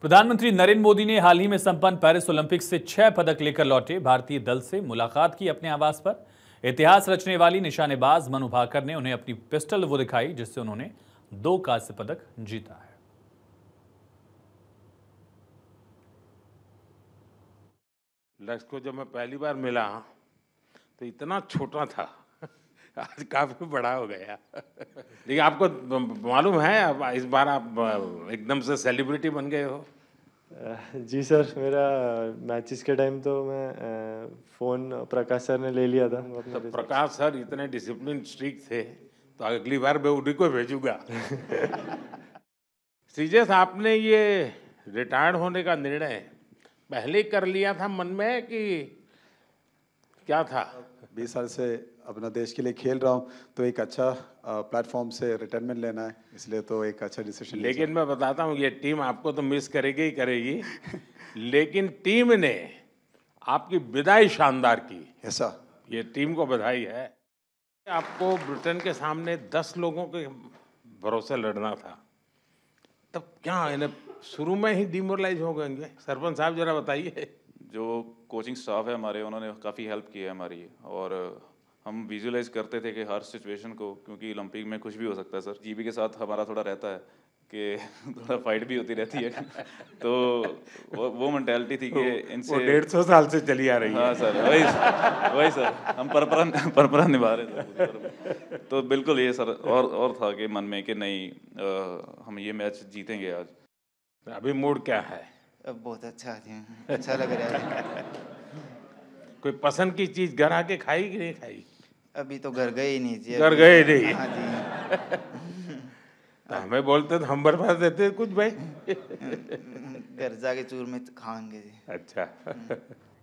प्रधानमंत्री नरेंद्र मोदी ने हाल ही में संपन्न पेरिस ओलंपिक से छह पदक लेकर लौटे भारतीय दल से मुलाकात की अपने आवास पर इतिहास रचने वाली निशानेबाज मनु भाकर ने उन्हें अपनी पिस्टल वो दिखाई जिससे उन्होंने दो कांस्य पदक जीता है लक्ष्य को जब मैं पहली बार मिला तो इतना छोटा था आज काफ़ी बड़ा हो गया लेकिन आपको मालूम है अब इस बार आप एकदम से सेलिब्रिटी बन गए हो जी सर मेरा मैचेस के टाइम तो मैं फ़ोन प्रकाश सर ने ले लिया था तो प्रकाश सर इतने डिसिप्लिन स्ट्रिक थे तो अगली बार मैं उन्हीं को भेजूंगा सीजेस आपने ये रिटायर्ड होने का निर्णय पहले कर लिया था मन में कि क्या था बीस साल से अपना देश के लिए खेल रहा हूँ तो एक अच्छा प्लेटफॉर्म से रिटायरमेंट लेना है इसलिए तो एक अच्छा डिसीजन लेकिन मैं बताता हूँ ये टीम आपको तो मिस करेगी ही करेगी लेकिन टीम ने आपकी विदाई शानदार की ऐसा ये टीम को बधाई है आपको ब्रिटेन के सामने दस लोगों के भरोसे लड़ना था तब क्या इन्हें शुरू में ही डिमोरलाइज हो गएंगे सरपंच साहब जरा बताइए जो कोचिंग स्टाफ है हमारे उन्होंने काफ़ी हेल्प की है हमारी और हम विजुलाइज करते थे कि हर सिचुएशन को क्योंकि ओलंपिक में कुछ भी हो सकता है सर जीबी के साथ हमारा थोड़ा रहता है कि थोड़ा फाइट भी होती रहती है तो वो, वो मेंटेलिटी थी कि इनसे डेढ़ सौ साल से चली आ रही है हाँ सर वही सर, वही सर हम परपरा परपरा निभा रहे थे तो बिल्कुल ये सर और और था कि मन में कि नहीं आ, हम ये मैच जीतेंगे आज अभी मूड क्या है अब बहुत अच्छा आदमी हूँ अच्छा लग रहा है कोई पसंद की चीज घर आके खाई कि नहीं खाई अभी तो घर गए नहीं जी घर गए नहीं हाँ जी तो हमें बोलते तो हम बर्बाद देते कुछ भाई घर जाके चूर में खाएंगे जी अच्छा